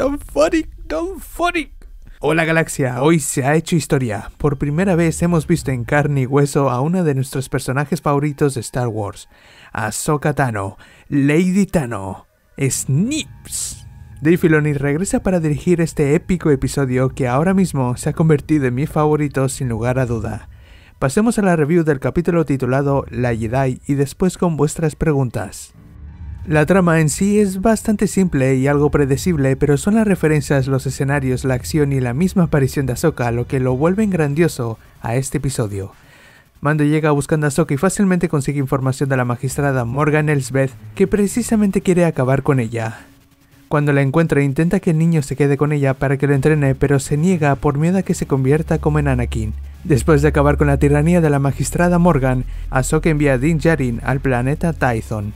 tan funny, tan funny. Hola galaxia, hoy se ha hecho historia. Por primera vez hemos visto en carne y hueso a uno de nuestros personajes favoritos de Star Wars, Ahsoka Tano, Lady Tano, Snips. Dave Filoni regresa para dirigir este épico episodio que ahora mismo se ha convertido en mi favorito sin lugar a duda. Pasemos a la review del capítulo titulado La Jedi y después con vuestras preguntas. La trama en sí es bastante simple y algo predecible, pero son las referencias, los escenarios, la acción y la misma aparición de Ahsoka lo que lo vuelven grandioso a este episodio. Mando llega buscando a Ahsoka y fácilmente consigue información de la magistrada Morgan Elsbeth, que precisamente quiere acabar con ella. Cuando la encuentra intenta que el niño se quede con ella para que lo entrene, pero se niega por miedo a que se convierta como en Anakin. Después de acabar con la tiranía de la magistrada Morgan, Ahsoka envía a Din Jarin al planeta Tython.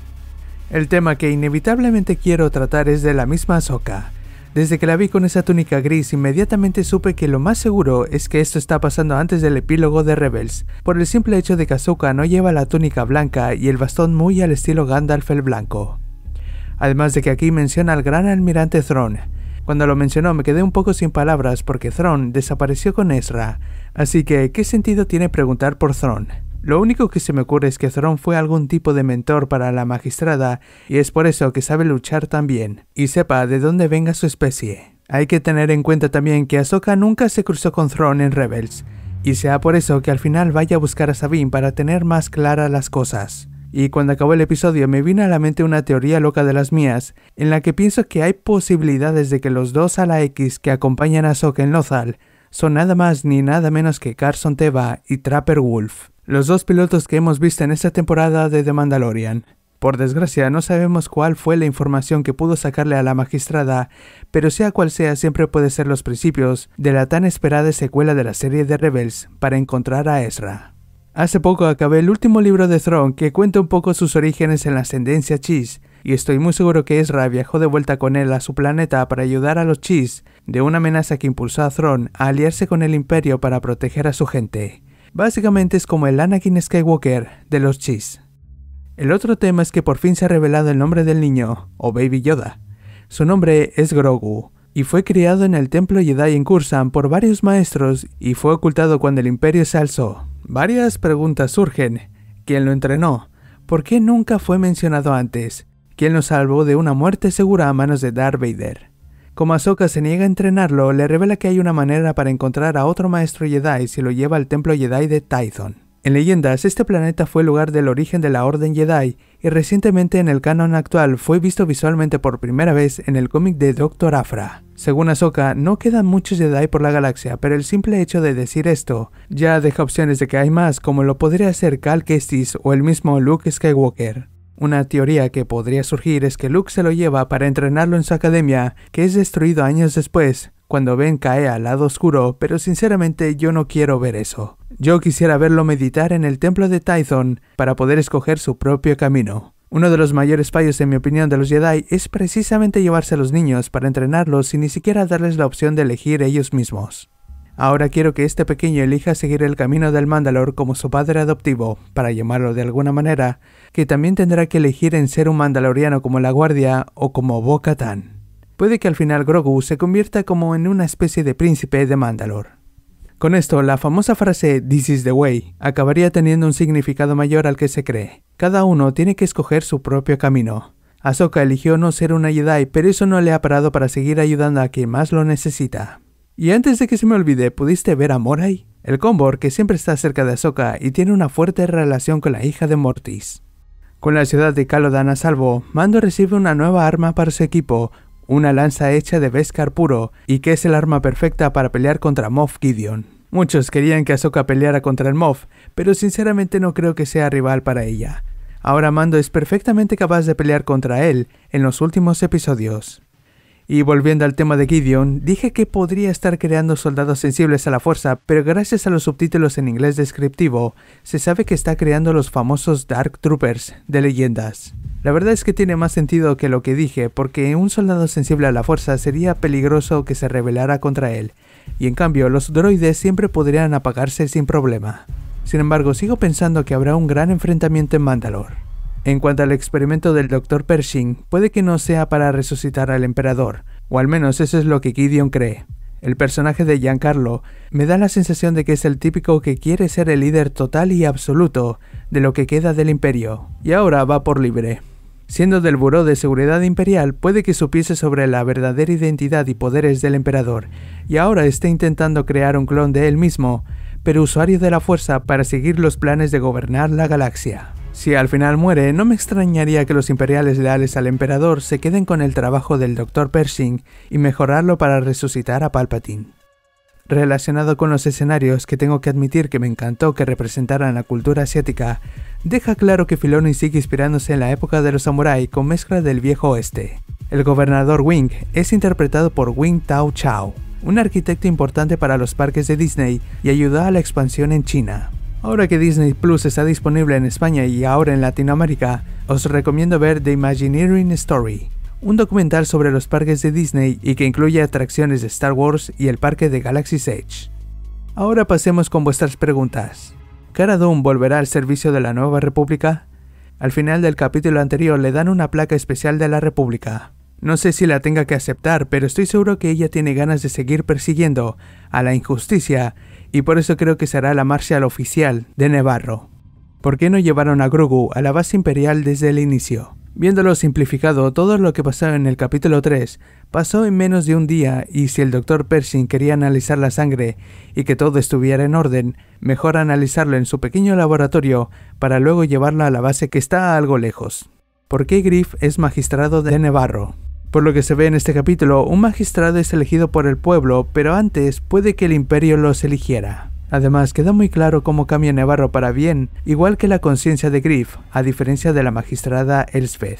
El tema que inevitablemente quiero tratar es de la misma Ahsoka. Desde que la vi con esa túnica gris, inmediatamente supe que lo más seguro es que esto está pasando antes del epílogo de Rebels, por el simple hecho de que Ahsoka no lleva la túnica blanca y el bastón muy al estilo Gandalf el Blanco. Además de que aquí menciona al gran almirante Thrawn. Cuando lo mencionó me quedé un poco sin palabras porque Thrawn desapareció con Ezra, así que ¿qué sentido tiene preguntar por Thrawn? Lo único que se me ocurre es que Thron fue algún tipo de mentor para la magistrada y es por eso que sabe luchar tan bien y sepa de dónde venga su especie. Hay que tener en cuenta también que Ahsoka nunca se cruzó con Thron en Rebels y sea por eso que al final vaya a buscar a Sabine para tener más claras las cosas. Y cuando acabó el episodio me vino a la mente una teoría loca de las mías, en la que pienso que hay posibilidades de que los dos a la X que acompañan a Ahsoka en Lothal son nada más ni nada menos que Carson Teva y Trapper Wolf los dos pilotos que hemos visto en esta temporada de The Mandalorian. Por desgracia, no sabemos cuál fue la información que pudo sacarle a la magistrada, pero sea cual sea, siempre puede ser los principios de la tan esperada secuela de la serie de Rebels para encontrar a Ezra. Hace poco acabé el último libro de Throne que cuenta un poco sus orígenes en la ascendencia Chis, y estoy muy seguro que Ezra viajó de vuelta con él a su planeta para ayudar a los Chis de una amenaza que impulsó a Throne a aliarse con el Imperio para proteger a su gente. Básicamente es como el Anakin Skywalker de los Chis. El otro tema es que por fin se ha revelado el nombre del niño, o Baby Yoda. Su nombre es Grogu, y fue criado en el templo Jedi en Kursan por varios maestros y fue ocultado cuando el imperio se alzó. Varias preguntas surgen. ¿Quién lo entrenó? ¿Por qué nunca fue mencionado antes? ¿Quién lo salvó de una muerte segura a manos de Darth Vader? Como Ahsoka se niega a entrenarlo, le revela que hay una manera para encontrar a otro maestro Jedi si lo lleva al templo Jedi de Tython. En leyendas, este planeta fue el lugar del origen de la Orden Jedi y recientemente en el canon actual fue visto visualmente por primera vez en el cómic de Doctor Afra. Según Ahsoka, no quedan muchos Jedi por la galaxia, pero el simple hecho de decir esto ya deja opciones de que hay más, como lo podría ser Cal Kestis o el mismo Luke Skywalker. Una teoría que podría surgir es que Luke se lo lleva para entrenarlo en su academia, que es destruido años después, cuando Ben cae al lado oscuro, pero sinceramente yo no quiero ver eso. Yo quisiera verlo meditar en el templo de Tython para poder escoger su propio camino. Uno de los mayores fallos, en mi opinión, de los Jedi es precisamente llevarse a los niños para entrenarlos sin ni siquiera darles la opción de elegir ellos mismos. Ahora quiero que este pequeño elija seguir el camino del Mandalor como su padre adoptivo, para llamarlo de alguna manera, que también tendrá que elegir en ser un mandaloriano como la Guardia o como bo Puede que al final Grogu se convierta como en una especie de príncipe de Mandalor. Con esto, la famosa frase This is the way acabaría teniendo un significado mayor al que se cree. Cada uno tiene que escoger su propio camino. Ahsoka eligió no ser una Jedi, pero eso no le ha parado para seguir ayudando a quien más lo necesita. Y antes de que se me olvide, ¿pudiste ver a Moray? El Combor que siempre está cerca de Ahsoka y tiene una fuerte relación con la hija de Mortis. Con la ciudad de Calodan a salvo, Mando recibe una nueva arma para su equipo, una lanza hecha de Beskar puro, y que es el arma perfecta para pelear contra Moff Gideon. Muchos querían que Ahsoka peleara contra el Moff, pero sinceramente no creo que sea rival para ella. Ahora Mando es perfectamente capaz de pelear contra él en los últimos episodios. Y volviendo al tema de Gideon, dije que podría estar creando soldados sensibles a la fuerza, pero gracias a los subtítulos en inglés descriptivo, se sabe que está creando los famosos Dark Troopers de leyendas. La verdad es que tiene más sentido que lo que dije, porque un soldado sensible a la fuerza sería peligroso que se rebelara contra él, y en cambio los droides siempre podrían apagarse sin problema. Sin embargo, sigo pensando que habrá un gran enfrentamiento en Mandalore. En cuanto al experimento del Dr. Pershing, puede que no sea para resucitar al emperador, o al menos eso es lo que Gideon cree. El personaje de Giancarlo me da la sensación de que es el típico que quiere ser el líder total y absoluto de lo que queda del imperio, y ahora va por libre. Siendo del Buró de Seguridad Imperial, puede que supiese sobre la verdadera identidad y poderes del emperador, y ahora esté intentando crear un clon de él mismo, pero usuario de la fuerza para seguir los planes de gobernar la galaxia. Si al final muere, no me extrañaría que los imperiales leales al emperador se queden con el trabajo del Dr. Pershing y mejorarlo para resucitar a Palpatine. Relacionado con los escenarios que tengo que admitir que me encantó que representaran la cultura asiática, deja claro que Filoni sigue inspirándose en la época de los samuráis con mezcla del viejo oeste. El gobernador Wing es interpretado por Wing Tao Chao, un arquitecto importante para los parques de Disney y ayudó a la expansión en China. Ahora que Disney Plus está disponible en España y ahora en Latinoamérica, os recomiendo ver The Imagineering Story, un documental sobre los parques de Disney y que incluye atracciones de Star Wars y el parque de Galaxy's Edge. Ahora pasemos con vuestras preguntas. ¿Cara Dune volverá al servicio de la Nueva República? Al final del capítulo anterior le dan una placa especial de la República. No sé si la tenga que aceptar, pero estoy seguro que ella tiene ganas de seguir persiguiendo a la injusticia y por eso creo que será la marcha oficial de Nevarro. ¿Por qué no llevaron a Grugu a la base imperial desde el inicio? Viéndolo simplificado, todo lo que pasó en el capítulo 3 pasó en menos de un día y si el Dr. Pershing quería analizar la sangre y que todo estuviera en orden, mejor analizarlo en su pequeño laboratorio para luego llevarlo a la base que está algo lejos. ¿Por qué Griff es magistrado de Nevarro? Por lo que se ve en este capítulo, un magistrado es elegido por el pueblo, pero antes puede que el imperio los eligiera. Además, queda muy claro cómo cambia Navarro para bien, igual que la conciencia de Griff, a diferencia de la magistrada Elspeth.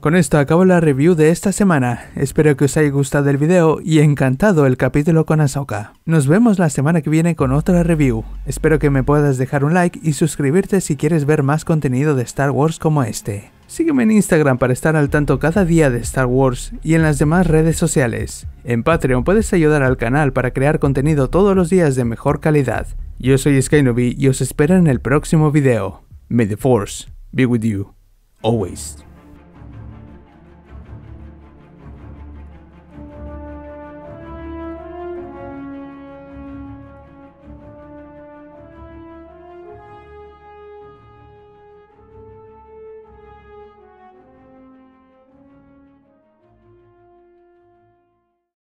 Con esto acabo la review de esta semana, espero que os haya gustado el video y encantado el capítulo con Ahsoka. Nos vemos la semana que viene con otra review, espero que me puedas dejar un like y suscribirte si quieres ver más contenido de Star Wars como este. Sígueme en Instagram para estar al tanto cada día de Star Wars y en las demás redes sociales. En Patreon puedes ayudar al canal para crear contenido todos los días de mejor calidad. Yo soy SkyNovi y os espero en el próximo video. May the Force be with you, always.